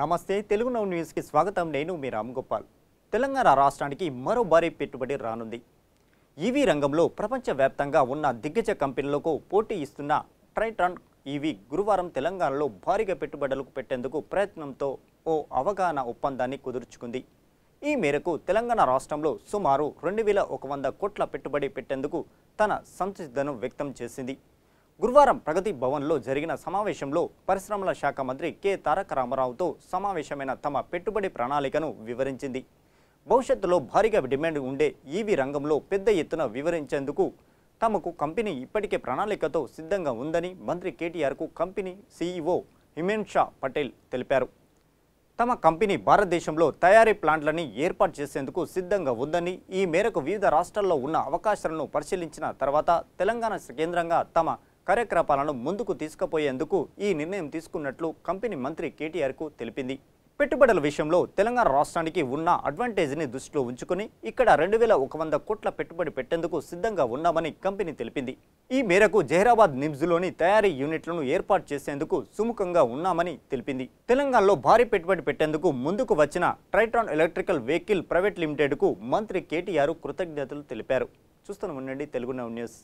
నమస్తే తెలుగు నౌ న్యూస్కి స్వాగతం నేను మీ రామ్ గోపాల్ తెలంగాణ రాష్ట్రానికి మరో భారీ పెట్టుబడి రానుంది ఈవీ రంగంలో ప్రపంచవ్యాప్తంగా ఉన్న దిగ్గజ కంపెనీలకు పోటీ ఇస్తున్న ట్రైట్రాన్ ఈవీ గురువారం తెలంగాణలో భారీగా పెట్టుబడులకు పెట్టేందుకు ప్రయత్నంతో ఓ అవగాహన ఒప్పందాన్ని కుదుర్చుకుంది ఈ మేరకు తెలంగాణ రాష్ట్రంలో సుమారు రెండు వేల ఒక వంద కోట్ల పెట్టుబడి పెట్టేందుకు తన సంసిద్ధను వ్యక్తం చేసింది గురువారం ప్రగతి భవన్లో జరిగిన సమావేశంలో పరిశ్రమల శాఖ మంత్రి కె తారక రామారావుతో సమావేశమైన తమ పెట్టుబడి ప్రణాళికను వివరించింది భవిష్యత్తులో భారీగా డిమాండ్ ఉండే ఈవీ రంగంలో పెద్ద ఎత్తున వివరించేందుకు తమకు కంపెనీ ఇప్పటికే ప్రణాళికతో సిద్ధంగా ఉందని మంత్రి కేటీఆర్కు కంపెనీ సీఈఓ హిమేన్ షా పటేల్ తెలిపారు తమ కంపెనీ భారతదేశంలో తయారీ ప్లాంట్లని ఏర్పాటు చేసేందుకు సిద్ధంగా ఉందని ఈ మేరకు వివిధ రాష్ట్రాల్లో ఉన్న అవకాశాలను పరిశీలించిన తర్వాత తెలంగాణ కేంద్రంగా తమ కార్యకలాపాలను ముందుకు తీసుకుపోయేందుకు ఈ నిర్ణయం తీసుకున్నట్లు కంపెనీ మంత్రి కేటీఆర్కు తెలిపింది పెట్టుబడుల విషయంలో తెలంగాణ రాష్ట్రానికి ఉన్న అడ్వాంటేజ్ని దృష్టిలో ఉంచుకుని ఇక్కడ రెండు వేల ఒక వంద కోట్ల పెట్టుబడి పెట్టేందుకు సిద్ధంగా ఉన్నామని కంపెనీ తెలిపింది ఈ మేరకు జహీరాబాద్ నిమ్స్లోని తయారీ యూనిట్లను ఏర్పాటు చేసేందుకు సుముఖంగా ఉన్నామని తెలిపింది తెలంగాణలో భారీ పెట్టుబడి పెట్టేందుకు ముందుకు వచ్చిన ట్రైట్రాన్ ఎలక్ట్రికల్ వెహికల్ ప్రైవేట్ లిమిటెడ్కు మంత్రి కేటీఆర్ కృతజ్ఞతలు తెలిపారు చూస్తూనే ఉండండి తెలుగు న్యూస్